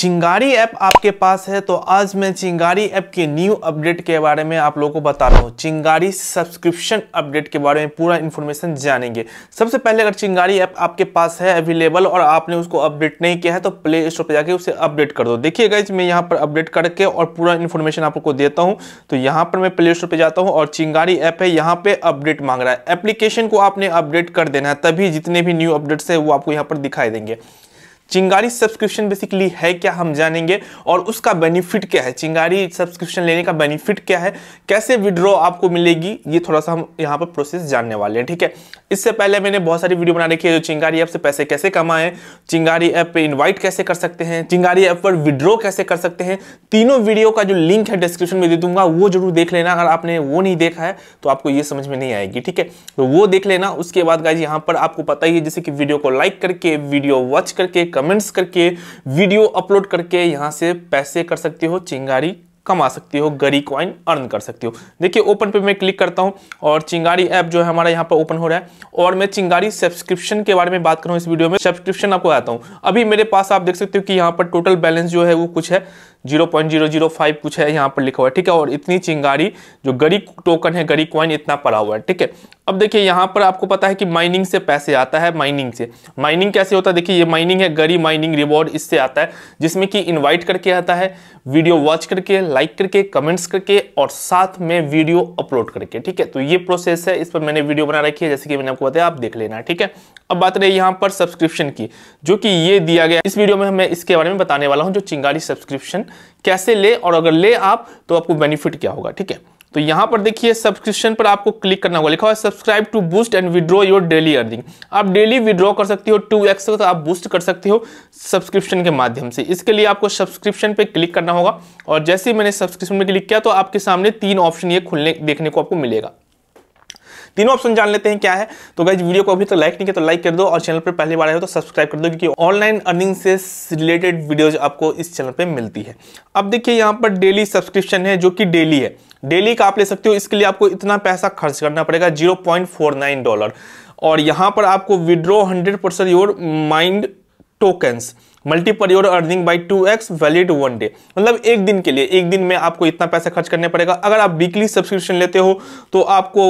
चिंगारी ऐप आपके पास है तो आज मैं चिंगारी ऐप के न्यू अपडेट के बारे में आप लोगों को बता रहा हूँ चिंगारी सब्सक्रिप्शन अपडेट के बारे में पूरा इन्फॉर्मेशन जानेंगे सबसे पहले अगर चिंगारी ऐप आपके पास है अवेलेबल और आपने उसको अपडेट नहीं किया है तो प्ले स्टोर पर जाके उसे अपडेट कर दो देखिए इस मैं यहाँ पर अपडेट करके और पूरा इन्फॉर्मेशन आप को देता हूँ तो यहाँ पर मैं प्ले स्टोर पर जाता हूँ और चिंगारी ऐप है यहाँ पर अपडेट मांग रहा है एप्लीकेशन को आपने अपडेट कर देना है तभी जितने भी न्यू अपडेट्स है वो आपको यहाँ पर दिखाई देंगे चिंगारी सब्सक्रिप्शन बेसिकली है क्या हम जानेंगे और उसका बेनिफिट क्या है चिंगारी सब्सक्रिप्शन लेने का बेनिफिट क्या है कैसे विड्रॉ आपको मिलेगी ये थोड़ा सा हम यहाँ पर प्रोसेस जानने वाले हैं ठीक है इससे पहले मैंने बहुत सारी वीडियो बना रखी है जो चिंगारी ऐप से पैसे कैसे कमाएं चिंगारी ऐप पर इन्वाइट कैसे कर सकते हैं चिंगारी ऐप पर विड्रॉ कैसे कर सकते हैं तीनों वीडियो का जो लिंक है डिस्क्रिप्शन में दे दूंगा वो जरूर देख लेना अगर आपने वो नहीं देखा है तो आपको ये समझ में नहीं आएगी ठीक है तो वो देख लेना उसके बाद गाय यहाँ पर आपको पता ही है जैसे कि वीडियो को लाइक करके वीडियो वॉच करके कमेंट्स करके वीडियो अपलोड करके यहाँ से पैसे कर सकते हो चिंगारी कमा सकती हो गरी क्वाइन अर्न कर सकती हो देखिए ओपन पे मैं क्लिक करता हूँ और चिंगारी ऐप जो है हमारा यहाँ पर ओपन हो रहा है और मैं चिंगारी सब्सक्रिप्शन के बारे में बात करूँ इस वीडियो में सब्सक्रिप्शन आपको आता हूँ अभी मेरे पास आप देख सकते हो कि यहाँ पर टोटल बैलेंस जो है वो कुछ है 0.005 कुछ है यहाँ पर लिखा हुआ है ठीक है और इतनी चिंगारी जो गरी टोकन है गरी क्वाइन इतना पड़ा हुआ है ठीक है अब देखिए यहाँ पर आपको पता है कि माइनिंग से पैसे आता है माइनिंग से माइनिंग कैसे होता है देखिए ये माइनिंग है गरी माइनिंग रिवॉर्ड इससे आता है जिसमें कि इनवाइट करके आता है वीडियो वॉच करके लाइक करके कमेंट्स करके और साथ में वीडियो अपलोड करके ठीक है तो ये प्रोसेस है इस पर मैंने वीडियो बना रखी है जैसे कि मैंने आपको बताया आप देख लेना ठीक है अब बात रही यहाँ पर सब्सक्रिप्शन की जो कि ये दिया गया इस वीडियो में मैं इसके बारे में बताने वाला हूँ जो चिंगारी सब्सक्रिप्शन कैसे ले और अगर ले आप तो आपको बेनिफिट क्या होगा ठीक है तो यहाँ पर देखिए सब्सक्रिप्शन पर आपको क्लिक करना होगा लिखा हुआ subscribe to boost and withdraw your daily earning आप डेली विद्रॉ कर सकते हो टू एक्स तक आप बूस्ट कर सकते हो सब्सक्रिप्शन के माध्यम से इसके लिए आपको सब्सक्रिप्शन पर क्लिक करना होगा और जैसे ही मैंने सब्सक्रिप्शन में क्लिक किया तो आपके सामने तीन ऑप्शन ये खुलने देखने को आपको मिलेगा तीनों ऑप्शन जान लेते हैं क्या है तो गाइज वीडियो को अभी तक तो लाइक नहीं किया तो लाइक कर दो और चैनल पर पहली बार आए हो तो सब्सक्राइब कर दो क्योंकि ऑनलाइन अर्निंग से रिलेटेड वीडियोज आपको इस चैनल पर मिलती है अब देखिए यहाँ पर डेली सब्सक्रिप्शन है जो कि डेली है डेली का आप ले सकते हो इसके लिए आपको इतना पैसा खर्च करना पड़ेगा zero point four nine dollar और यहाँ पर आपको withdraw hundred percent your mined tokens multiple your earning by two x valid one day मतलब एक दिन के लिए एक दिन में आपको इतना पैसा खर्च करने पड़ेगा अगर आप वीकली सब्सक्रिप्शन लेते हो तो आपको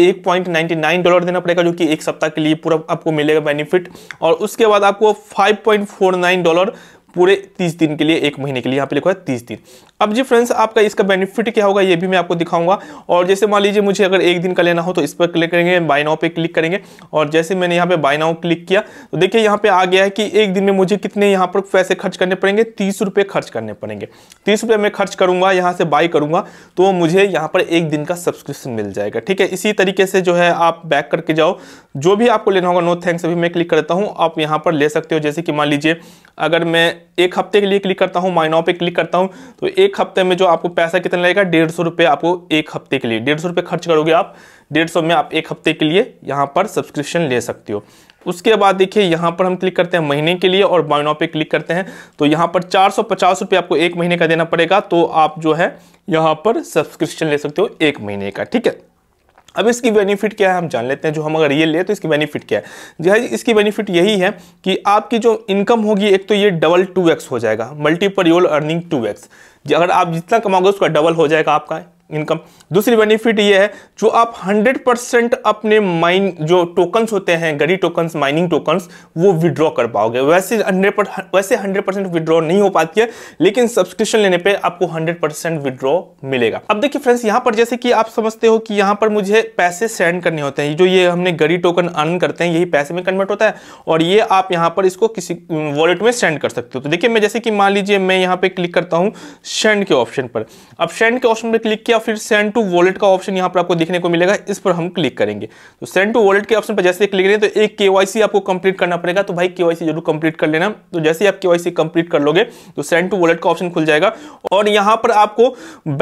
एक पॉइंट नाइन्टी नाइन डॉलर देना पड़ेगा जो कि एक सप्ताह के लिए पूरा आपको मिलेगा बेनिफिट और उसके बाद आपको five point four nine dollar पूरे तीस दिन के लिए एक महीने के लिए यहाँ पे लिखा है तीस दिन अब जी फ्रेंड्स आपका इसका बेनिफिट क्या होगा ये भी मैं आपको दिखाऊंगा और जैसे मान लीजिए मुझे अगर एक दिन का लेना हो तो इस पर क्लिक करेंगे बाय नाउ पे क्लिक करेंगे और जैसे मैंने यहाँ पे बाय नाउ क्लिक किया तो देखिए यहाँ पे आ गया है कि एक दिन में मुझे कितने यहाँ पर पैसे खर्च करने पड़ेंगे तीस रुपये खर्च करने पड़ेंगे तीस रुपये मैं खर्च करूँगा यहाँ से बाय करूँगा तो मुझे यहाँ पर एक दिन का सब्सक्रिप्शन मिल जाएगा ठीक है इसी तरीके से जो है आप बैक करके जाओ जो भी आपको लेना होगा नो थैंक्स अभी मैं क्लिक करता हूँ आप यहाँ पर ले सकते हो जैसे कि मान लीजिए अगर मैं एक हफ्ते के लिए क्लिक करता हूँ माइनाओ पे क्लिक करता हूँ तो एक हफ्ते में जो आपको पैसा कितना लगेगा डेढ़ सौ रुपये आपको एक हफ्ते के लिए डेढ़ सौ रुपये खर्च करोगे आप डेढ़ सौ में आप एक हफ्ते के लिए यहाँ पर सब्सक्रिप्शन ले सकते हो उसके बाद देखिए यहाँ पर हम क्लिक करते हैं महीने के लिए और बाइनो पे क्लिक करते हैं तो यहाँ पर चार आपको एक महीने का देना पड़ेगा तो आप जो है यहाँ पर सब्सक्रिप्शन ले सकते हो एक महीने का ठीक है अब इसकी बेनिफिट क्या है हम जान लेते हैं जो हम अगर ये ले तो इसकी बेनिफिट क्या है जी हाँ इसकी बेनिफिट यही है कि आपकी जो इनकम होगी एक तो ये डबल टू एक्स हो जाएगा multiple your earning two x अगर आप जितना कमाओगे उसका डबल हो जाएगा आपका इनकम दूसरी बेनिफिट ये है जो आप 100 परसेंट अपने माइन जो टोकन्स होते हैं गरी टोकन्स माइनिंग टोकन्स वो विड्रॉ कर पाओगे वैसे 100 वैसे 100 परसेंट विड्रॉ नहीं हो पाती है लेकिन सब्सक्रिप्शन लेने पे आपको 100 परसेंट विड्रॉ मिलेगा अब देखिए फ्रेंड्स यहाँ पर जैसे कि आप समझते हो कि यहाँ पर मुझे पैसे सेंड करने होते हैं जो ये हमने गरी टोकन अर्न करते हैं यही पैसे में कन्वर्ट होता है और ये आप यहाँ पर इसको किसी वॉलेट में सेंड कर सकते हो तो देखिए मैं जैसे कि मान लीजिए मैं यहाँ पे क्लिक करता हूँ सेंड के ऑप्शन पर अब सेंड के ऑप्शन पर क्लिक किया या फिर सेंड टू वॉलेट का ऑप्शन यहाँ पर आपको देखने को मिलेगा इस पर हम क्लिक करेंगे तो सेंड टू वॉलेट के ऑप्शन पर जैसे क्लिक करें तो एक केवाईसी आपको कंप्लीट करना पड़ेगा तो भाई केवाईसी जरूर कंप्लीट कर लेना तो जैसे ही आप केवाईसी कंप्लीट कर लोगे तो सेंड टू वॉलेट का ऑप्शन खुल जाएगा और यहाँ पर आपको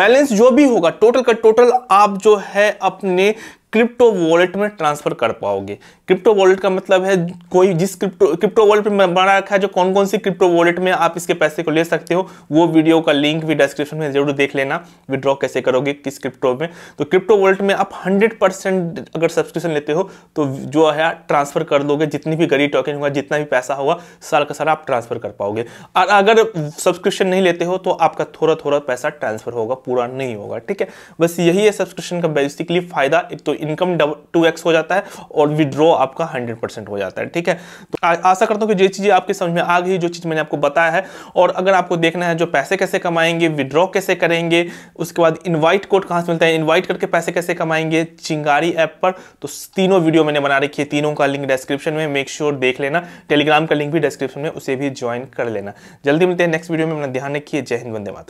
बैलेंस जो भी होगा टोटल का टोटल आप जो है अपने क्रिप्टो वॉलेट में ट्रांसफर कर पाओगे क्रिप्टो वॉलेट का मतलब है कोई जिस क्रिप्टो क्रिप्टो वॉलेट में बना रखा है जो कौन कौन सी क्रिप्टो वॉलेट में आप इसके पैसे को ले सकते हो वो वीडियो का लिंक भी डिस्क्रिप्शन में जरूर देख लेना विड्रॉ कैसे करोगे किस क्रिप्टो में तो क्रिप्टो वॉलेट में आप हंड्रेड अगर सब्सक्रिप्शन लेते हो तो जो है ट्रांसफर कर दोगे जितनी भी गरीब टॉकिन हुआ जितना भी पैसा होगा सारा का सारा आप ट्रांसफर कर पाओगे और अगर सब्सक्रिप्शन नहीं लेते हो तो आपका थोड़ा थोड़ा पैसा ट्रांसफर होगा पूरा नहीं होगा ठीक है बस यही है सब्सक्रिप्शन का बेसिकली फायदा एक तो इनकम टू एक्स हो जाता है और विड्रॉ आपका हंड्रेड परसेंट हो जाता है ठीक है तो आशा करता हूँ कि जो चीज़ें आपके समझ में आ गई जो चीज़ मैंने आपको बताया है और अगर आपको देखना है जो पैसे कैसे कमाएंगे विड्रॉ कैसे करेंगे उसके बाद इन्वाइट कोड कहाँ से मिलता है इन्वाइट करके पैसे कैसे कमाएंगे चिंगारी ऐप पर तो तीनों वीडियो मैंने बना रखी है तीनों का लिंक डिस्क्रिप्शन में मेक श्योर देख लेना टेलीग्राम का लिंक भी डिस्क्रिप्शन में उसे भी ज्वाइन कर लेना जल्दी मिलते हैं नेक्स्ट वीडियो में अपना ध्यान रखिए जय हिंद वंदे माता